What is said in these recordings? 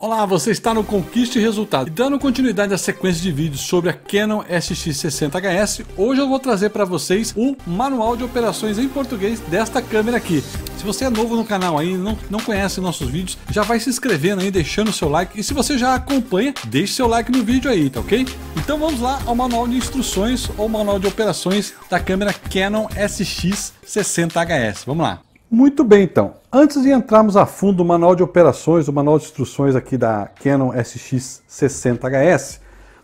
Olá, você está no Conquista e Resultado. E dando continuidade à sequência de vídeos sobre a Canon SX60HS, hoje eu vou trazer para vocês o manual de operações em português desta câmera aqui. Se você é novo no canal aí, não, não conhece nossos vídeos, já vai se inscrevendo aí, deixando seu like. E se você já acompanha, deixe seu like no vídeo aí, tá ok? Então vamos lá ao manual de instruções ou manual de operações da câmera Canon SX60HS. Vamos lá. Muito bem, então. Antes de entrarmos a fundo no manual de operações, o manual de instruções aqui da Canon SX60HS,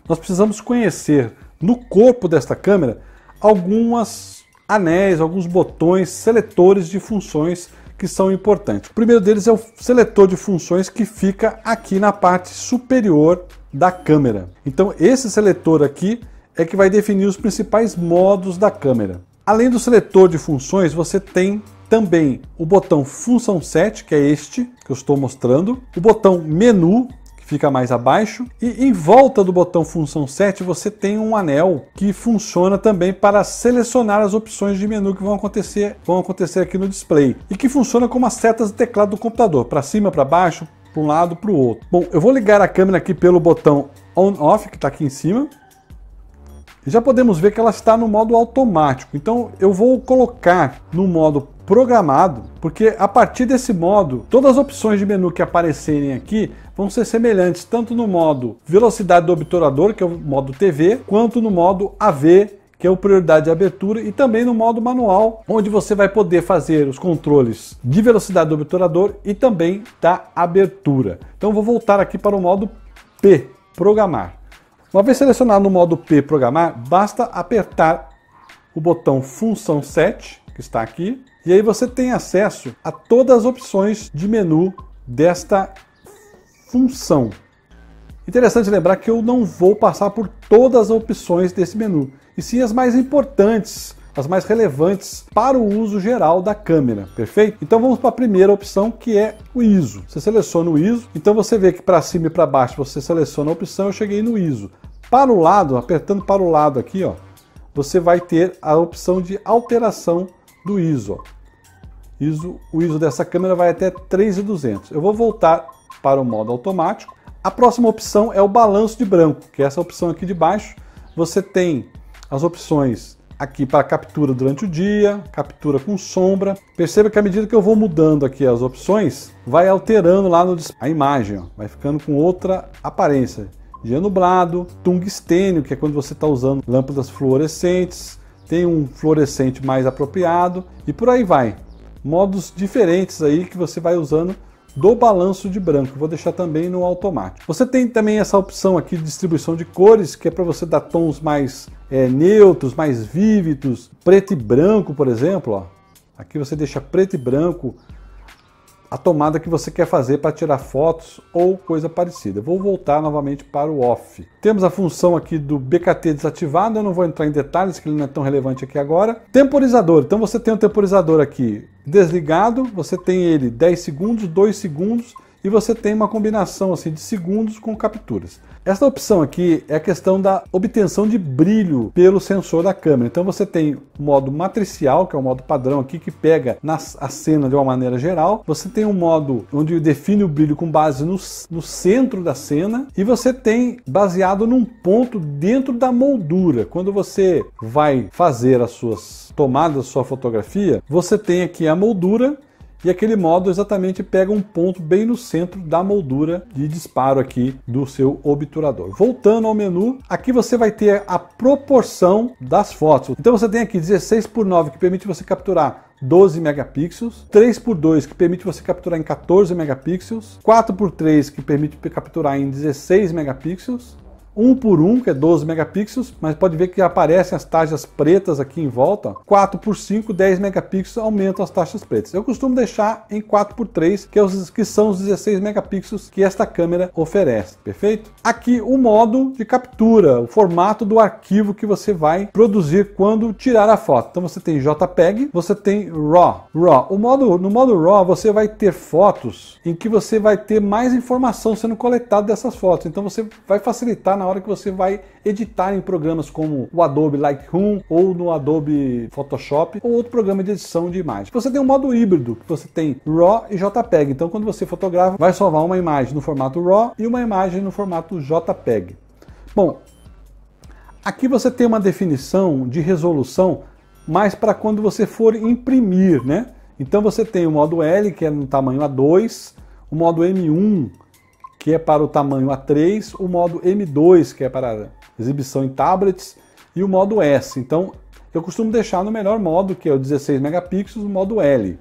nós precisamos conhecer no corpo desta câmera algumas anéis, alguns botões, seletores de funções que são importantes. O primeiro deles é o seletor de funções que fica aqui na parte superior da câmera. Então esse seletor aqui é que vai definir os principais modos da câmera. Além do seletor de funções, você tem também o botão função set, que é este que eu estou mostrando, o botão menu, que fica mais abaixo, e em volta do botão função set você tem um anel que funciona também para selecionar as opções de menu que vão acontecer, vão acontecer aqui no display e que funciona como as setas do teclado do computador, para cima, para baixo, para um lado, para o outro. Bom, eu vou ligar a câmera aqui pelo botão on off que está aqui em cima já podemos ver que ela está no modo automático. Então eu vou colocar no modo programado, porque a partir desse modo, todas as opções de menu que aparecerem aqui vão ser semelhantes tanto no modo velocidade do obturador, que é o modo TV, quanto no modo AV, que é o prioridade de abertura, e também no modo manual, onde você vai poder fazer os controles de velocidade do obturador e também da abertura. Então vou voltar aqui para o modo P, programar. Uma vez selecionado no modo P Programar, basta apertar o botão Função set que está aqui, e aí você tem acesso a todas as opções de menu desta função. Interessante lembrar que eu não vou passar por todas as opções desse menu, e sim as mais importantes as mais relevantes para o uso geral da câmera, perfeito? Então vamos para a primeira opção que é o ISO. Você seleciona o ISO, então você vê que para cima e para baixo você seleciona a opção, eu cheguei no ISO. Para o lado, apertando para o lado aqui, ó, você vai ter a opção de alteração do ISO. ISO o ISO dessa câmera vai até 3200. Eu vou voltar para o modo automático. A próxima opção é o balanço de branco, que é essa opção aqui de baixo. Você tem as opções aqui para captura durante o dia, captura com sombra. Perceba que à medida que eu vou mudando aqui as opções, vai alterando lá no a imagem, ó, vai ficando com outra aparência. Dia nublado, tungstênio, que é quando você está usando lâmpadas fluorescentes, tem um fluorescente mais apropriado e por aí vai. Modos diferentes aí que você vai usando do balanço de branco. Vou deixar também no automático. Você tem também essa opção aqui de distribuição de cores, que é para você dar tons mais é, neutros, mais vívidos, preto e branco, por exemplo. Ó. Aqui você deixa preto e branco a tomada que você quer fazer para tirar fotos ou coisa parecida. Vou voltar novamente para o off. Temos a função aqui do BKT desativado, eu não vou entrar em detalhes que ele não é tão relevante aqui agora. Temporizador, então você tem o um temporizador aqui desligado, você tem ele 10 segundos, 2 segundos e você tem uma combinação assim de segundos com capturas. Esta opção aqui é a questão da obtenção de brilho pelo sensor da câmera. Então você tem o modo matricial, que é o modo padrão aqui que pega na, a cena de uma maneira geral. Você tem um modo onde define o brilho com base no, no centro da cena e você tem baseado num ponto dentro da moldura. Quando você vai fazer as suas tomadas, sua fotografia, você tem aqui a moldura e aquele módulo exatamente pega um ponto bem no centro da moldura de disparo aqui do seu obturador. Voltando ao menu, aqui você vai ter a proporção das fotos. Então você tem aqui 16 por 9 que permite você capturar 12 megapixels, 3 por 2 que permite você capturar em 14 megapixels, 4 por 3 que permite capturar em 16 megapixels um por um, que é 12 megapixels, mas pode ver que aparecem as taxas pretas aqui em volta. 4 por 5, 10 megapixels aumentam as taxas pretas. Eu costumo deixar em 4 por 3, que, é os, que são os 16 megapixels que esta câmera oferece, perfeito? Aqui o modo de captura, o formato do arquivo que você vai produzir quando tirar a foto. Então você tem JPEG, você tem RAW. RAW. O modo, no modo RAW você vai ter fotos em que você vai ter mais informação sendo coletada dessas fotos. Então você vai facilitar na na hora que você vai editar em programas como o Adobe Lightroom ou no Adobe Photoshop ou outro programa de edição de imagem. Você tem um modo híbrido, que você tem RAW e JPEG. Então, quando você fotografa, vai salvar uma imagem no formato RAW e uma imagem no formato JPEG. Bom, aqui você tem uma definição de resolução mas para quando você for imprimir, né? Então você tem o modo L, que é no tamanho A2, o modo M1, que é para o tamanho A3, o modo M2, que é para exibição em tablets, e o modo S. Então, eu costumo deixar no melhor modo, que é o 16 megapixels, o modo L.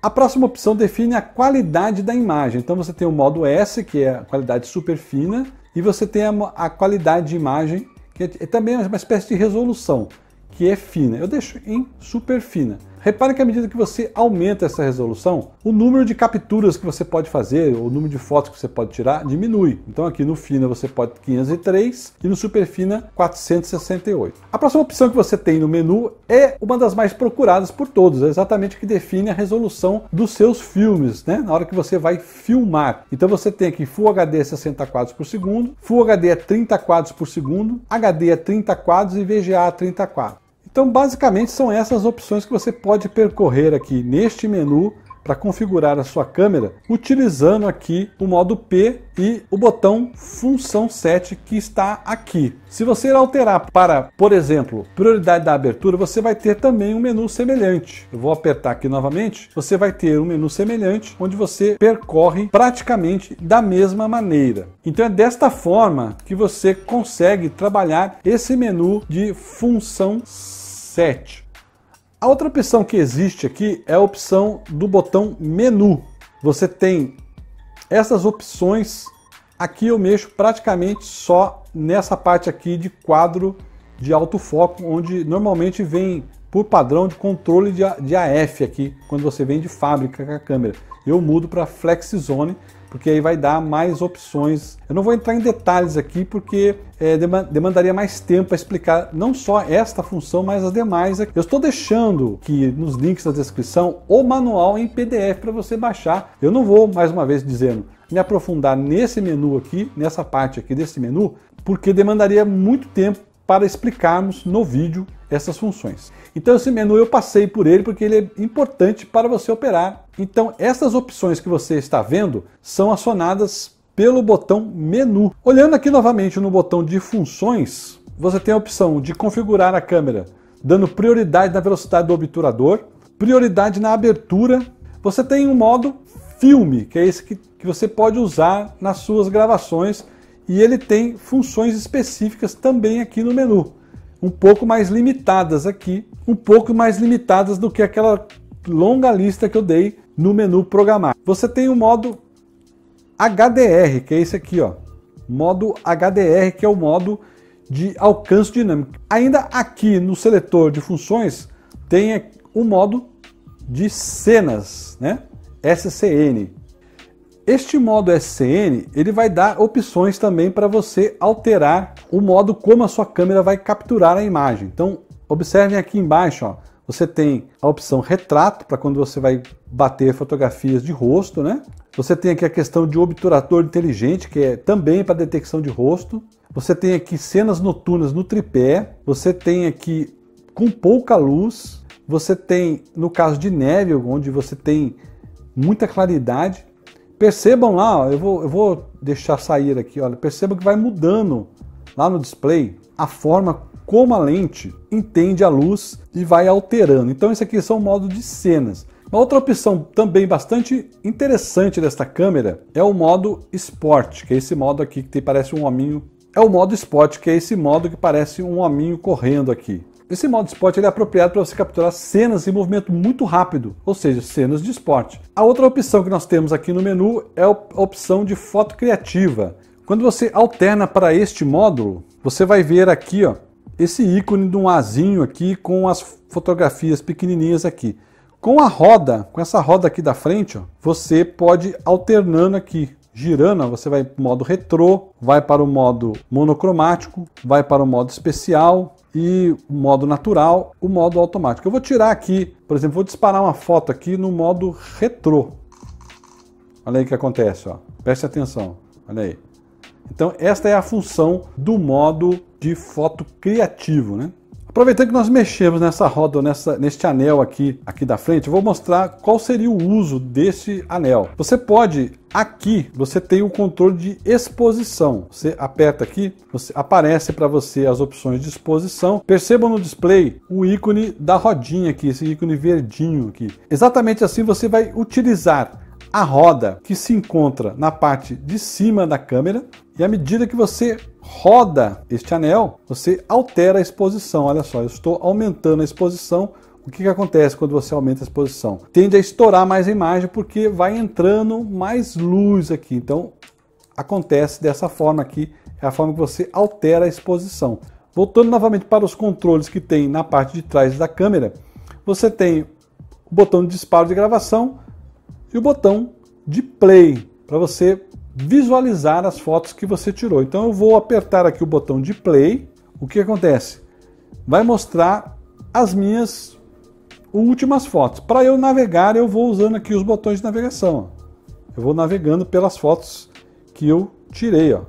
A próxima opção define a qualidade da imagem. Então você tem o modo S, que é a qualidade super fina, e você tem a, a qualidade de imagem, que é, é também uma espécie de resolução, que é fina. Eu deixo em super fina. Repare que à medida que você aumenta essa resolução, o número de capturas que você pode fazer, o número de fotos que você pode tirar, diminui. Então aqui no fina você pode 503 e no super fina 468. A próxima opção que você tem no menu é uma das mais procuradas por todos, é exatamente que define a resolução dos seus filmes, né? Na hora que você vai filmar. Então você tem aqui Full HD 60 é quadros por segundo, Full HD é 30 quadros por segundo, HD é 30 quadros e VGA 30 quadros. Então, basicamente, são essas opções que você pode percorrer aqui neste menu para configurar a sua câmera utilizando aqui o modo P e o botão função 7 que está aqui. Se você alterar para, por exemplo, prioridade da abertura, você vai ter também um menu semelhante. Eu vou apertar aqui novamente, você vai ter um menu semelhante onde você percorre praticamente da mesma maneira. Então é desta forma que você consegue trabalhar esse menu de função 7. A outra opção que existe aqui é a opção do botão menu. Você tem essas opções. Aqui eu mexo praticamente só nessa parte aqui de quadro de foco, onde normalmente vem por padrão de controle de AF aqui, quando você vem de fábrica com a câmera. Eu mudo para Flex Zone, porque aí vai dar mais opções. Eu não vou entrar em detalhes aqui porque é, demandaria mais tempo para explicar não só esta função, mas as demais. Eu estou deixando que nos links da descrição o manual em PDF para você baixar. Eu não vou, mais uma vez, dizendo me aprofundar nesse menu aqui, nessa parte aqui desse menu, porque demandaria muito tempo para explicarmos no vídeo essas funções. Então esse menu eu passei por ele porque ele é importante para você operar. Então essas opções que você está vendo são acionadas pelo botão menu. Olhando aqui novamente no botão de funções, você tem a opção de configurar a câmera dando prioridade na velocidade do obturador, prioridade na abertura. Você tem um modo filme, que é esse que, que você pode usar nas suas gravações, e ele tem funções específicas também aqui no menu um pouco mais limitadas aqui, um pouco mais limitadas do que aquela longa lista que eu dei no menu programar. Você tem o modo HDR, que é esse aqui, ó. Modo HDR, que é o modo de alcance dinâmico. Ainda aqui no seletor de funções tem o modo de cenas, né? SCN. Este modo SCN ele vai dar opções também para você alterar o modo como a sua câmera vai capturar a imagem. Então, observem aqui embaixo, ó, você tem a opção retrato para quando você vai bater fotografias de rosto, né? Você tem aqui a questão de obturador inteligente, que é também para detecção de rosto. Você tem aqui cenas noturnas no tripé. Você tem aqui com pouca luz. Você tem, no caso de neve, onde você tem muita claridade. Percebam lá, eu vou, eu vou deixar sair aqui, olha, percebam que vai mudando lá no display a forma como a lente entende a luz e vai alterando. Então esse aqui são modos de cenas. Uma outra opção também bastante interessante desta câmera é o modo Sport, que é esse modo aqui que parece um hominho. É o modo Sport, que é esse modo que parece um hominho correndo aqui. Esse modo esporte ele é apropriado para você capturar cenas em movimento muito rápido, ou seja, cenas de esporte. A outra opção que nós temos aqui no menu é a opção de foto criativa. Quando você alterna para este módulo, você vai ver aqui ó, esse ícone de um azinho aqui com as fotografias pequenininhas aqui. Com a roda, com essa roda aqui da frente, ó, você pode alternando aqui, girando, você vai para o modo retrô, vai para o modo monocromático, vai para o modo especial, e o modo natural, o modo automático. Eu vou tirar aqui, por exemplo, vou disparar uma foto aqui no modo retrô. Olha aí o que acontece, ó. preste atenção, olha aí. Então esta é a função do modo de foto criativo, né? Aproveitando que nós mexemos nessa roda, nessa, neste anel aqui, aqui da frente, eu vou mostrar qual seria o uso desse anel. Você pode, aqui, você tem o controle de exposição. Você aperta aqui, você, aparece para você as opções de exposição. Perceba no display o ícone da rodinha aqui, esse ícone verdinho aqui. Exatamente assim você vai utilizar a roda que se encontra na parte de cima da câmera e à medida que você roda este anel, você altera a exposição. Olha só, eu estou aumentando a exposição. O que, que acontece quando você aumenta a exposição? Tende a estourar mais a imagem porque vai entrando mais luz aqui. Então, acontece dessa forma aqui, é a forma que você altera a exposição. Voltando novamente para os controles que tem na parte de trás da câmera, você tem o botão de disparo de gravação, e o botão de play para você visualizar as fotos que você tirou. Então eu vou apertar aqui o botão de play. O que acontece? Vai mostrar as minhas últimas fotos. Para eu navegar, eu vou usando aqui os botões de navegação. Eu vou navegando pelas fotos que eu tirei, ó.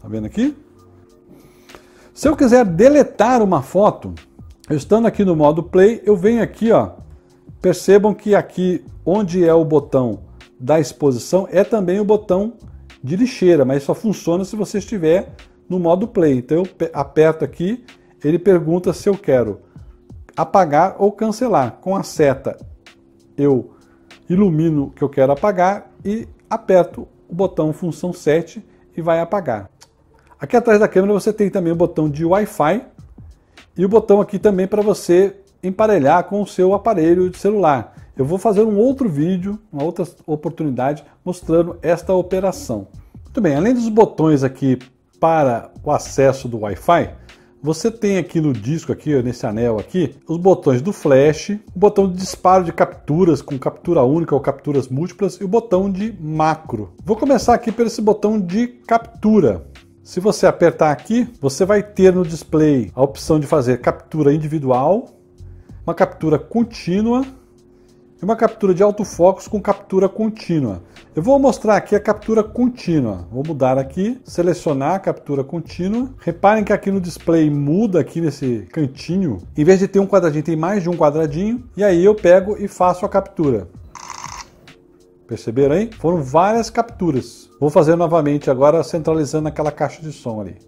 Tá vendo aqui? Se eu quiser deletar uma foto, eu estando aqui no modo play, eu venho aqui, ó, Percebam que aqui onde é o botão da exposição é também o botão de lixeira, mas só funciona se você estiver no modo play. Então eu aperto aqui, ele pergunta se eu quero apagar ou cancelar. Com a seta eu ilumino que eu quero apagar e aperto o botão função 7 e vai apagar. Aqui atrás da câmera você tem também o botão de Wi-Fi e o botão aqui também para você emparelhar com o seu aparelho de celular. Eu vou fazer um outro vídeo, uma outra oportunidade, mostrando esta operação. Muito bem, além dos botões aqui para o acesso do Wi-Fi, você tem aqui no disco, aqui nesse anel aqui, os botões do flash, o botão de disparo de capturas com captura única ou capturas múltiplas e o botão de macro. Vou começar aqui por esse botão de captura. Se você apertar aqui, você vai ter no display a opção de fazer captura individual, uma captura contínua e uma captura de foco com captura contínua. Eu vou mostrar aqui a captura contínua. Vou mudar aqui, selecionar a captura contínua. Reparem que aqui no display muda aqui nesse cantinho. Em vez de ter um quadradinho, tem mais de um quadradinho. E aí eu pego e faço a captura. Perceberam aí? Foram várias capturas. Vou fazer novamente agora centralizando aquela caixa de som ali.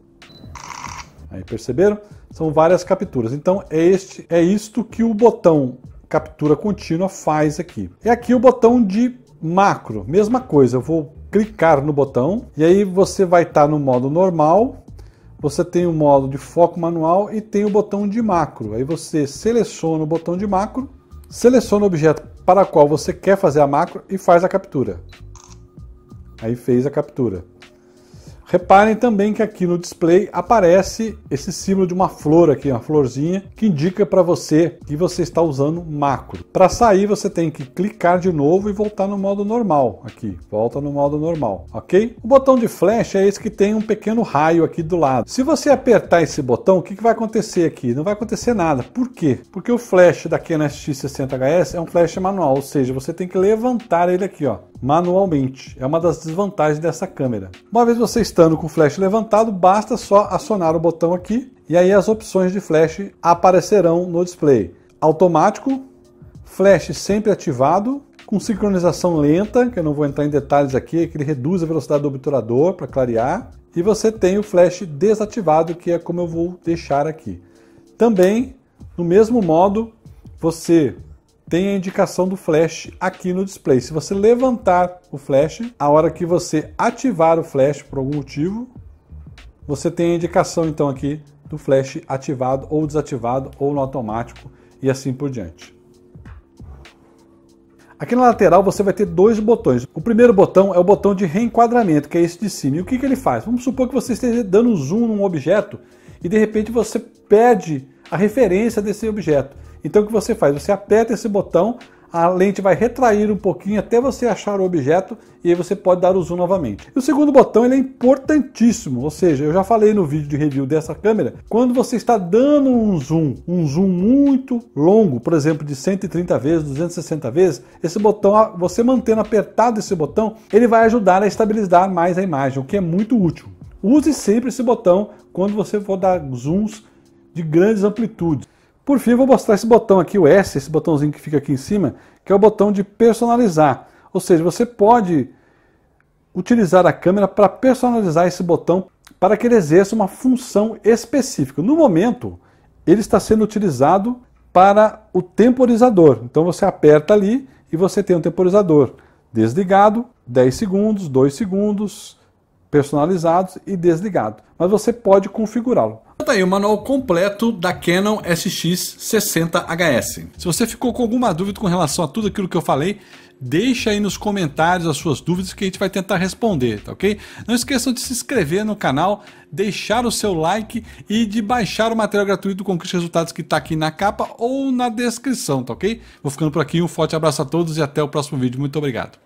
Aí perceberam? São várias capturas. Então é este é isto que o botão captura contínua faz aqui. E é aqui o botão de macro, mesma coisa. Eu vou clicar no botão e aí você vai estar tá no modo normal. Você tem o modo de foco manual e tem o botão de macro. Aí você seleciona o botão de macro, seleciona o objeto para qual você quer fazer a macro e faz a captura. Aí fez a captura. Reparem também que aqui no display aparece esse símbolo de uma flor aqui, uma florzinha, que indica para você que você está usando macro. Para sair, você tem que clicar de novo e voltar no modo normal aqui. Volta no modo normal, ok? O botão de flash é esse que tem um pequeno raio aqui do lado. Se você apertar esse botão, o que, que vai acontecer aqui? Não vai acontecer nada. Por quê? Porque o flash da Canon SX60HS é um flash manual, ou seja, você tem que levantar ele aqui, ó manualmente. É uma das desvantagens dessa câmera. Uma vez você estando com o flash levantado, basta só acionar o botão aqui e aí as opções de flash aparecerão no display. Automático, flash sempre ativado, com sincronização lenta, que eu não vou entrar em detalhes aqui, é que ele reduz a velocidade do obturador para clarear, e você tem o flash desativado, que é como eu vou deixar aqui. Também, no mesmo modo, você tem a indicação do flash aqui no display. Se você levantar o flash, a hora que você ativar o flash por algum motivo, você tem a indicação então aqui do flash ativado ou desativado ou no automático e assim por diante. Aqui na lateral você vai ter dois botões. O primeiro botão é o botão de reenquadramento, que é esse de cima. E o que, que ele faz? Vamos supor que você esteja dando zoom num objeto e de repente você perde a referência desse objeto. Então o que você faz? Você aperta esse botão, a lente vai retrair um pouquinho até você achar o objeto e aí você pode dar o zoom novamente. E o segundo botão ele é importantíssimo, ou seja, eu já falei no vídeo de review dessa câmera, quando você está dando um zoom, um zoom muito longo, por exemplo, de 130 vezes, 260 vezes, esse botão, você mantendo apertado esse botão, ele vai ajudar a estabilizar mais a imagem, o que é muito útil. Use sempre esse botão quando você for dar zooms de grandes amplitudes. Por fim, eu vou mostrar esse botão aqui, o S, esse botãozinho que fica aqui em cima, que é o botão de personalizar. Ou seja, você pode utilizar a câmera para personalizar esse botão para que ele exerça uma função específica. No momento, ele está sendo utilizado para o temporizador. Então você aperta ali e você tem um temporizador desligado, 10 segundos, 2 segundos, personalizados e desligado. Mas você pode configurá-lo. Tá aí o manual completo da Canon SX60HS. Se você ficou com alguma dúvida com relação a tudo aquilo que eu falei, deixa aí nos comentários as suas dúvidas que a gente vai tentar responder, tá ok? Não esqueçam de se inscrever no canal, deixar o seu like e de baixar o material gratuito com os Resultados que está aqui na capa ou na descrição, tá ok? Vou ficando por aqui, um forte abraço a todos e até o próximo vídeo. Muito obrigado.